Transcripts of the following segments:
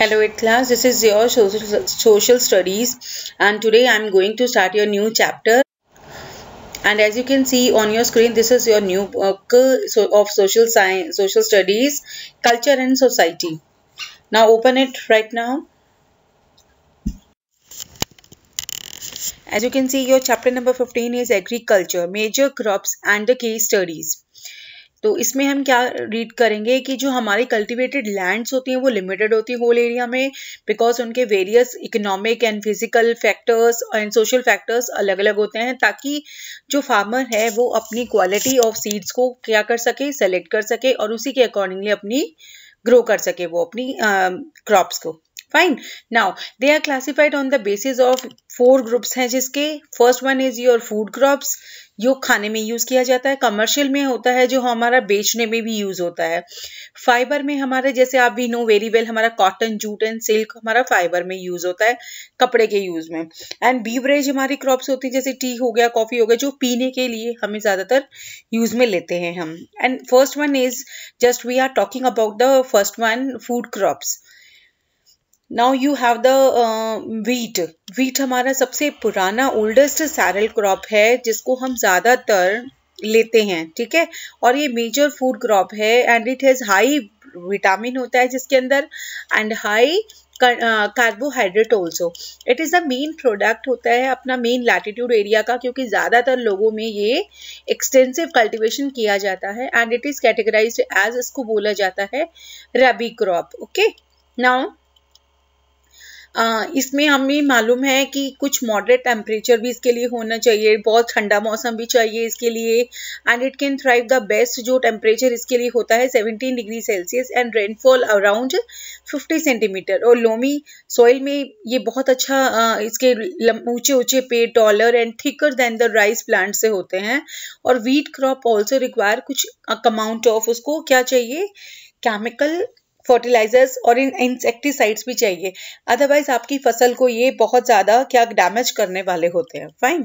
Hello class, this is your social, social studies and today I am going to start your new chapter and as you can see on your screen this is your new book of social science, social studies, culture and society. Now open it right now. As you can see your chapter number 15 is agriculture, major crops and the case studies. तो इसमें हम क्या read करेंगे कि जो हमारे cultivated lands होती हैं वो लिमिटेड होती है होल एरिया में बिकॉज उनके various economic and physical factors and social factors अलग अलग होते हैं ताकि जो फार्मर है वो अपनी क्वालिटी ऑफ सीड्स को क्या कर सके सेलेक्ट कर सके और उसी के अकॉर्डिंगली अपनी ग्रो कर सके वो अपनी क्रॉप्स को fine now they are classified on the basis of four groups हैं जिसके first one is your food crops जो खाने में यूज़ किया जाता है कमर्शियल में होता है जो हमारा बेचने में भी यूज़ होता है फाइबर में हमारे जैसे आप भी नो वेरी वेल हमारा कॉटन जूट एंड सिल्क हमारा फाइबर में यूज़ होता है कपड़े के यूज़ में एंड बीवरेज हमारी क्रॉप्स होती हैं जैसे टी हो गया कॉफ़ी हो गया जो पीने के लिए हमें ज़्यादातर यूज़ में लेते हैं हम and first one is just we are talking about the first one food crops now you have the wheat wheat हमारा सबसे पुराना ओल्डेस्ट सैरल क्रॉप है जिसको हम ज़्यादातर लेते हैं ठीक है और ये मेजर फूड क्रॉप है and it has high vitamin होता है जिसके अंदर and high carbohydrate also it is the main product होता है अपना मेन लैटिट्यूड एरिया का क्योंकि ज़्यादातर लोगों में ये एक्सटेंसिव कल्टिवेशन किया जाता है and it is categorise as इसको बोला जाता है रबी क्रॉप ओके नाउ इसमें हमें मालूम है कि कुछ मॉडरेट टेम्परेचर भी इसके लिए होना चाहिए बहुत ठंडा मौसम भी चाहिए इसके लिए and it can thrive the best जो टेम्परेचर इसके लिए होता है 17 degree Celsius and rainfall around 50 centimetre और लोमी सॉइल में ये बहुत अच्छा इसके ऊंचे ऊंचे पेड़ taller and thicker than the rice plant से होते हैं और वीट क्रॉप ऑल्सो रिक्वायर कुछ अमाउंट ऑफ उसको क्या चाहिए केमिकल फर्टिलाइजर्स और इन इंसेक्टिसाइड्स भी चाहिए अदरवाइज आपकी फसल को ये बहुत ज़्यादा क्या डैमेज करने वाले होते हैं fine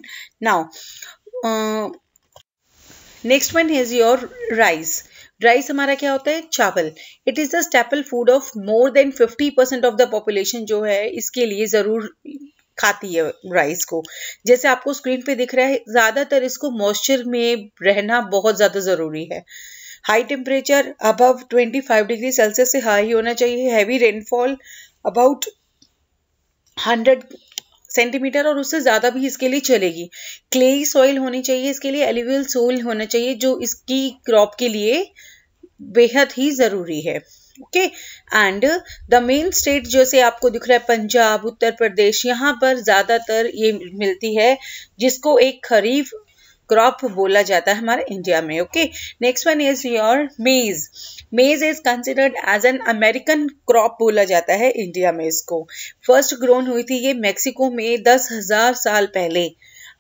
now next one is your rice rice हमारा क्या होता है चावल it is the staple food of more than fifty percent of the population जो है इसके लिए ज़रूर खाती है राइस को जैसे आपको स्क्रीन पे दिख रहा है ज़्यादातर इसको मॉइस्चर में रहना बहुत ज़्यादा ज़रूरी है high temperature above 25 degree Celsius से हाई होना चाहिए हैवी रेनफॉल अबाउट 100 सेंटीमीटर और उससे ज़्यादा भी इसके लिए चलेगी क्ले सॉइल होनी चाहिए इसके लिए एलिवियल सोइल होना चाहिए जो इसकी क्रॉप के लिए बेहद ही ज़रूरी है okay and the main state जैसे आपको दिख रहा है पंजाब उत्तर प्रदेश यहाँ पर ज़्यादातर ये मिलती है जिसको एक खरीफ क्रॉप बोला जाता है हमारे इंडिया में okay next one is your maize maize is considered as an American crop बोला जाता है इंडिया में इसको फर्स्ट ग्रोन हुई थी ये मैक्सिको में दस हजार साल पहले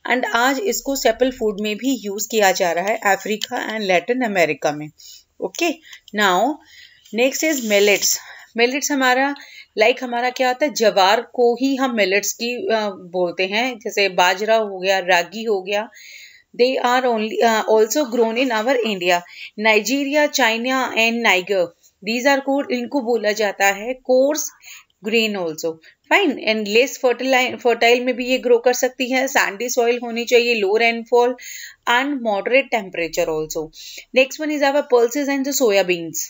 एंड आज इसको सेपल फूड में भी यूज किया जा रहा है अफ्रीका एंड लैटिन अमेरिका में okay now next is millets millets हमारा लाइक like हमारा क्या होता है जवार को ही हम मिलेट्स की बोलते हैं जैसे बाजरा हो गया रागी हो गया They are only uh, also grown in our India. Nigeria, China and Niger. These are called इनको बोला जाता है coarse grain also fine and less फर्टिलाइन फर्टाइल में भी ये ग्रो कर सकती है सैंडी सॉइल होनी चाहिए low rainfall and moderate temperature also next one is our pulses and the soybeans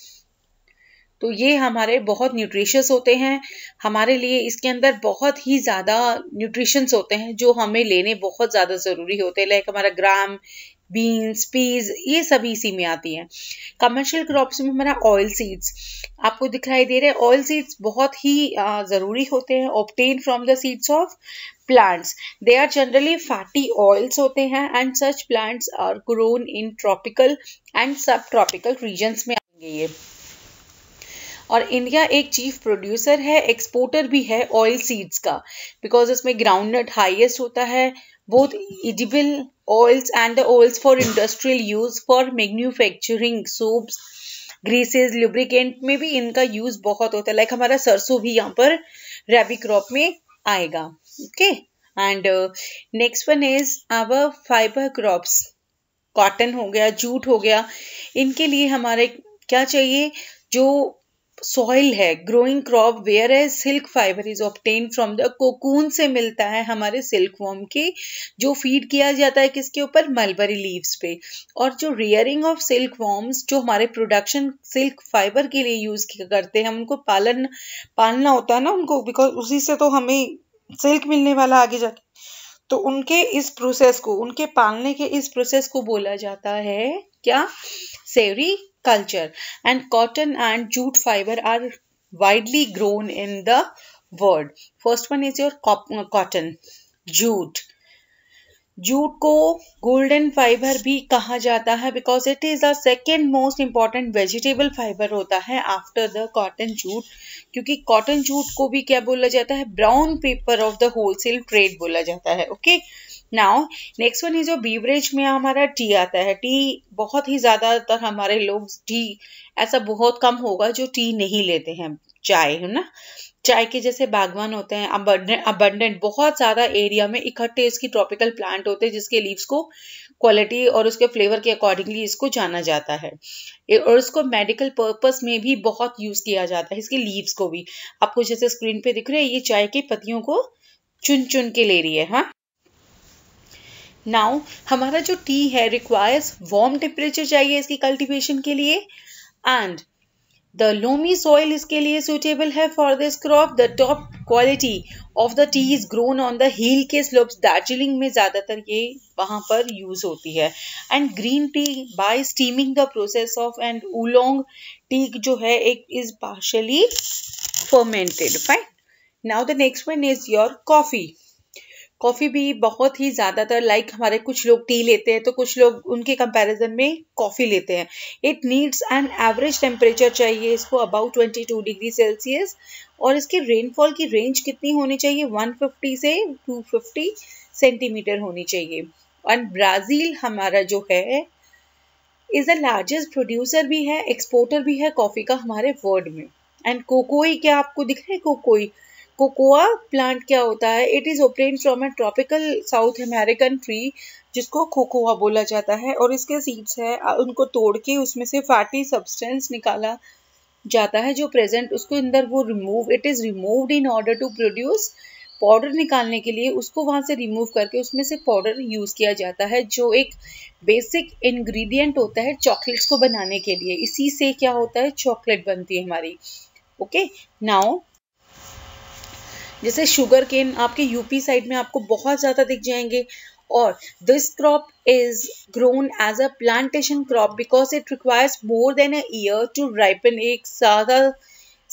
तो ये हमारे बहुत न्यूट्रिशियस होते हैं हमारे लिए इसके अंदर बहुत ही ज़्यादा न्यूट्रिशंस होते हैं जो हमें लेने बहुत ज़्यादा ज़रूरी होते हैं लाइक हमारा ग्राम बीन्स पीज ये सभी इसी में आती हैं कमर्शियल क्रॉप्स में हमारा ऑयल सीड्स आपको दिखाई दे रहे हैं ऑयल सीड्स बहुत ही ज़रूरी होते हैं obtain from the seeds of plants they are generally fatty oils होते हैं and such plants are grown in tropical and subtropical regions में आएंगे ये और इंडिया एक चीफ प्रोड्यूसर है एक्सपोर्टर भी है ऑयल सीड्स का बिकॉज इसमें ग्राउंड नट हाइएस्ट होता है both edible oils and the oils for industrial use for manufacturing soaps greases lubricant में भी इनका यूज बहुत होता है लाइक like हमारा सरसों भी यहाँ पर रेबी क्रॉप में आएगा okay and next one is our fibre crops cotton हो गया जूट हो गया इनके लिए हमारे क्या चाहिए जो सॉइल है ग्रोइंग क्रॉप वेयर है silk fibre is obtained from the cocoon से मिलता है हमारे सिल्क वॉर्म के जो फीड किया जाता है किसके ऊपर मलबरी लीव्स पे और जो रेयरिंग ऑफ सिल्क वॉर्म्स जो हमारे प्रोडक्शन सिल्क फाइबर के लिए यूज़ करते हैं उनको पालन पालना होता है ना उनको बिकॉज उसी से तो हमें सिल्क मिलने वाला आगे जाके तो उनके इस प्रोसेस को उनके पालने के इस प्रोसेस को बोला जाता है क्या sericulture and cotton and jute fiber are widely grown in the world. First one is your uh, cotton, jute. Jute को गोल्डन फाइबर भी कहा जाता है because it is the second most important vegetable fibre होता है after the cotton jute क्योंकि cotton jute को भी क्या बोला जाता है brown paper of the wholesale trade बोला जाता है okay okay? Now next one is जो बीवरेज में हमारा टी आता है टी बहुत ही ज़्यादातर हमारे लोग टी ऐसा बहुत कम होगा जो टी नहीं लेते हैं चाय है ना चाय के जैसे बागवान होते हैं अबंडेंट बहुत ज़्यादा एरिया में इकट्ठे इसकी ट्रॉपिकल प्लांट होते हैं जिसके लीव्स को क्वालिटी और उसके फ्लेवर के अकॉर्डिंगली इसको जाना जाता है और इसको मेडिकल पर्पस में भी बहुत यूज़ किया जाता है इसके लीव्स को भी आपको जैसे स्क्रीन पे दिख रहे हैं ये चाय की पत्तियों को चुन चुन के ले रही है हाँ नाउ हमारा जो टी है रिक्वायर्स वार्म टेम्परेचर चाहिए इसकी कल्टिवेशन के लिए एंड द लोमी सॉइल इसके लिए सुटेबल है for this crop the top quality of the tea is grown on the hill के स्लोब्स दार्जिलिंग में ज़्यादातर ये वहाँ पर यूज होती है and green tea by steaming the process of and oolong tea जो है एक is partially fermented fine now the next one is your coffee coffee भी बहुत ही ज़्यादातर लाइक हमारे कुछ लोग टी लेते हैं तो कुछ लोग उनके कंपैरिजन में कॉफ़ी लेते हैं it needs an average temperature चाहिए इसको अबाउट 22 डिग्री सेल्सियस और इसकी रेनफॉल की रेंज कितनी होनी चाहिए 150 से 250 सेंटीमीटर होनी चाहिए और ब्राज़ील हमारा जो है इज़ द लार्जेस्ट प्रोड्यूसर भी है एक्सपोर्टर भी है कॉफ़ी का हमारे वर्ल्ड में एंड कोकोई क्या आपको दिख रहा है कोकोई कोकोआ प्लांट क्या होता है it is obtained from a tropical South American tree जिसको कोकोआ बोला जाता है और इसके सीड्स है उनको तोड़ के उसमें से फैटी सब्सटेंस निकाला जाता है जो प्रेजेंट उसको अंदर वो remove it is removed in order to produce powder निकालने के लिए उसको वहाँ से रिमूव करके उसमें से पाउडर यूज़ किया जाता है जो एक बेसिक इंग्रेडिएंट होता है चॉकलेट्स को बनाने के लिए इसी से क्या होता है चॉकलेट बनती है हमारी ओके नाउ जैसे शुगर केन आपके यूपी साइड में आपको बहुत ज़्यादा दिख जाएंगे और this crop is grown as a plantation crop because it requires more than a year to एक सारा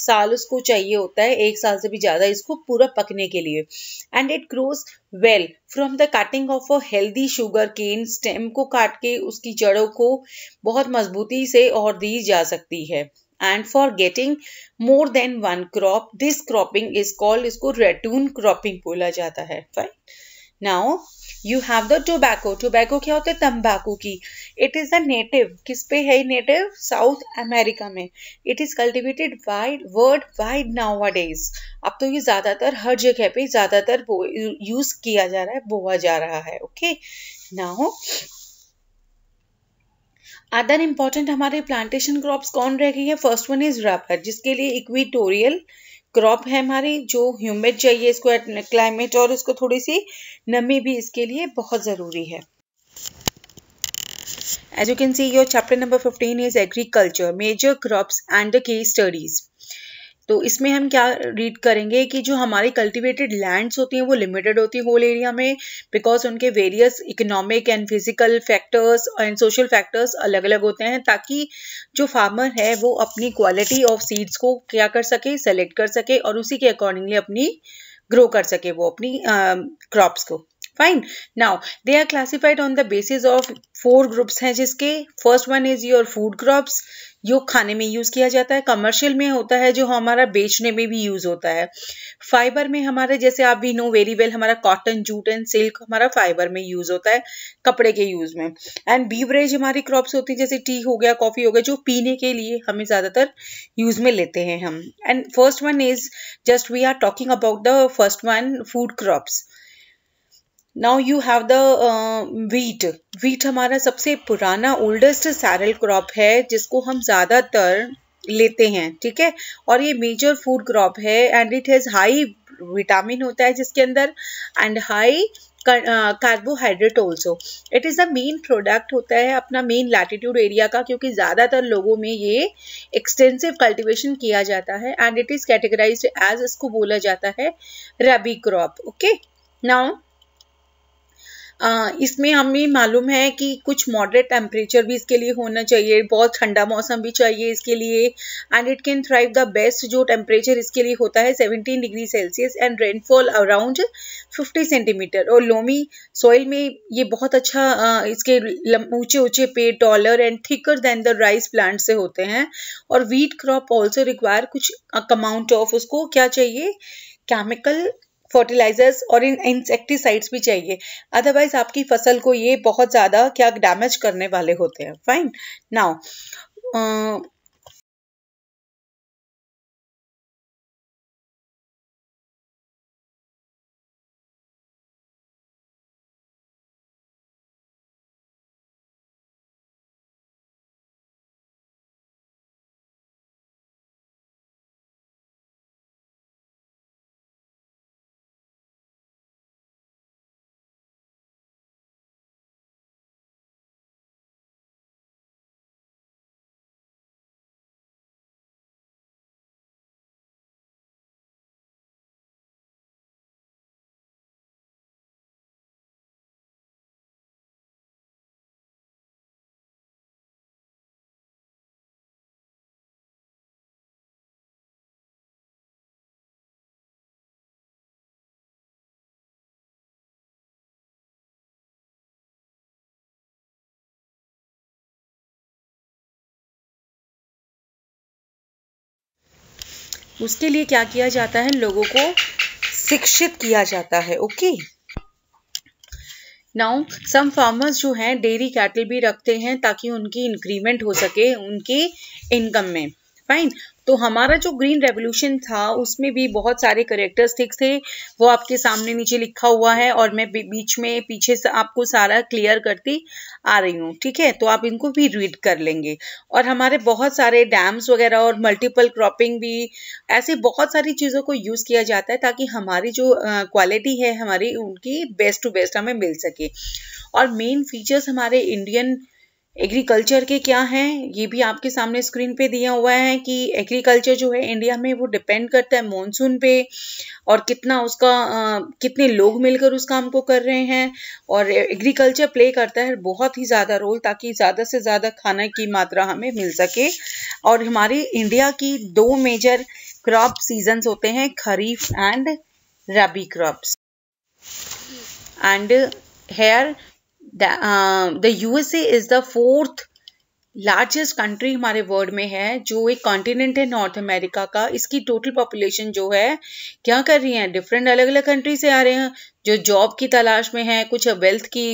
साल उसको चाहिए होता है एक साल से भी ज़्यादा इसको पूरा पकने के लिए and it grows well from the cutting of a healthy sugarcane stem को काट के उसकी जड़ों को बहुत मजबूती से और दी जा सकती है and for getting more than one crop this cropping is called इसको ratoon cropping बोला जाता है fine now you have the tobacco tobacco क्या होता है तंबाकू की it is a native किस पे है native south america में it is cultivated wide world wide nowadays अब तो ये ज़्यादातर हर जगह पे ज़्यादातर यूज़ किया जा रहा है बोआ जा रहा है okay now अदर इम्पॉर्टेंट हमारे प्लांटेशन क्रॉप्स कौन रह गई है फर्स्ट वन इज रबर जिसके लिए इक्विटोरियल क्रॉप है हमारी जो ह्यूमिड चाहिए इसको क्लाइमेट और इसको थोड़ी सी नमी भी इसके लिए बहुत ज़रूरी है as you can see your chapter number fifteen is agriculture major crops and the case तो इसमें हम क्या रीड करेंगे कि जो हमारी कल्टिवेटेड लैंड्स होती हैं वो लिमिटेड होती है होल एरिया में बिकॉज उनके various economic and physical factors and social factors अलग अलग होते हैं ताकि जो फार्मर है वो अपनी क्वालिटी ऑफ सीड्स को क्या कर सके सेलेक्ट कर सके और उसी के अकॉर्डिंगली अपनी ग्रो कर सके वो अपनी क्रॉप्स uh, को fine now they are classified on the basis of four groups हैं जिसके first one is your food crops जो खाने में यूज़ किया जाता है कमर्शियल में होता है जो हमारा बेचने में भी यूज़ होता है फाइबर में हमारे जैसे आप भी नो वेरी वेल हमारा कॉटन जूट एंड सिल्क हमारा फाइबर में यूज़ होता है कपड़े के यूज़ में एंड बीवरेज हमारी क्रॉप्स होती है जैसे टी हो गया कॉफ़ी हो गया जो पीने के लिए हमें ज़्यादातर यूज़ में लेते हैं हम and first one is just we are talking about the first one food crops now you have the wheat wheat हमारा सबसे पुराना ओल्डेस्ट सैरल क्रॉप है जिसको हम ज़्यादातर लेते हैं ठीक है और ये मेजर फूड क्रॉप है and it has high vitamin होता है जिसके अंदर and high carbohydrate also it is the main product होता है अपना मेन लैटिट्यूड एरिया का क्योंकि ज़्यादातर लोगों में ये एक्सटेंसिव कल्टिवेशन किया जाता है and it is categorise as इसको बोला जाता है रबी क्रॉप ओके नाउ इसमें हमें मालूम है कि कुछ मॉडरेट टेम्परेचर भी इसके लिए होना चाहिए बहुत ठंडा मौसम भी चाहिए इसके लिए and it can thrive the best जो टेम्परेचर इसके लिए होता है 17 degree Celsius and rainfall around 50 centimetre और लोमी सॉइल में ये बहुत अच्छा इसके ऊंचे ऊंचे पेड़ taller and thicker than the rice plant से होते हैं और वीट क्रॉप ऑल्सो रिक्वायर कुछ अमाउंट ऑफ उसको क्या चाहिए केमिकल फर्टिलाइजर्स और इन इंसेक्टिसाइड्स भी चाहिए अदरवाइज आपकी फसल को ये बहुत ज़्यादा क्या डैमेज करने वाले होते हैं फाइन नाउ उसके लिए क्या किया जाता है लोगों को शिक्षित किया जाता है ओके नाउ सम फार्मर्स जो हैं डेयरी कैटल भी रखते हैं ताकि उनकी इंक्रीमेंट हो सके उनकी इनकम में फाइन तो हमारा जो ग्रीन रेवोल्यूशन था उसमें भी बहुत सारे करेक्टरिस्टिक्स थे वो आपके सामने नीचे लिखा हुआ है और मैं बीच में पीछे से आपको सारा क्लियर करती आ रही हूँ ठीक है तो आप इनको भी रीड कर लेंगे और हमारे बहुत सारे डैम्स वगैरह और मल्टीपल क्रॉपिंग भी ऐसे बहुत सारी चीज़ों को यूज़ किया जाता है ताकि हमारी जो क्वालिटी है हमारी उनकी बेस्ट टू बेस्ट हमें मिल सके और मेन फीचर्स हमारे इंडियन एग्रीकल्चर के क्या हैं ये भी आपके सामने स्क्रीन पे दिया हुआ है कि एग्रीकल्चर जो है इंडिया में वो डिपेंड करता है मॉनसून पे और कितना उसका आ, कितने लोग मिलकर उस काम को कर रहे हैं और एग्रीकल्चर प्ले करता है बहुत ही ज़्यादा रोल ताकि ज़्यादा से ज़्यादा खाना की मात्रा हमें मिल सके और हमारे इंडिया की दो मेजर क्रॉप सीजन्स होते हैं kharif and rabi crops and here the, uh, the USA is the fourth largest country हमारे वर्ल्ड में है जो एक कॉन्टिनेंट है नॉर्थ अमेरिका का इसकी टोटल पॉपुलेशन जो है क्या कर रही है डिफरेंट अलग अलग कंट्री से आ रहे हैं जो जॉब की तलाश में है कुछ वेल्थ की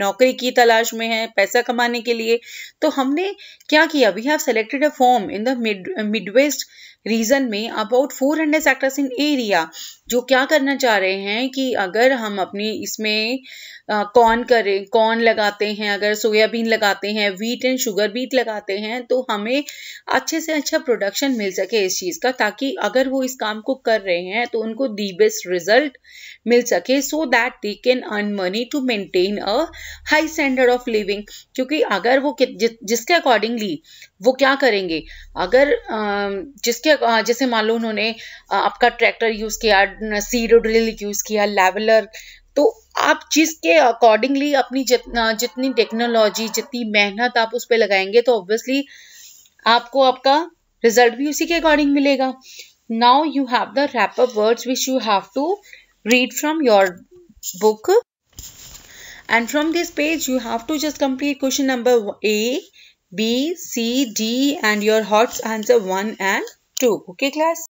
नौकरी की तलाश में है पैसा कमाने के लिए तो हमने क्या किया we have selected a form in the midwest region में about four hundred sectors in area जो क्या करना चाह रहे हैं कि अगर हम अपनी इसमें कॉर्न करें कॉर्न लगाते हैं अगर सोयाबीन लगाते हैं वीट एंड शुगर बीट लगाते हैं तो हमें अच्छे से अच्छा प्रोडक्शन मिल सके इस चीज़ का ताकि अगर वो इस काम को कर रहे हैं तो उनको दी बेस्ट रिजल्ट मिल सके so that they can earn money to maintain a high standard of living क्योंकि अगर वो जि, जिसके अकॉर्डिंगली वो क्या करेंगे अगर जिसके जैसे मान लो उन्होंने आपका ट्रैक्टर यूज़ किया सीरो ड्रिल यूज़ किया लेवलर तो आप जिसके अकॉर्डिंगली अपनी जितना जितनी टेक्नोलॉजी जितनी मेहनत आप उस पर लगाएंगे तो ऑब्वियसली आपको आपका रिजल्ट भी उसी के अकॉर्डिंग मिलेगा now you have the wrap up words which you have to read from your book and from this page you have to just complete question number A, B, C, D and your hot answer 1 and 2. Okay class?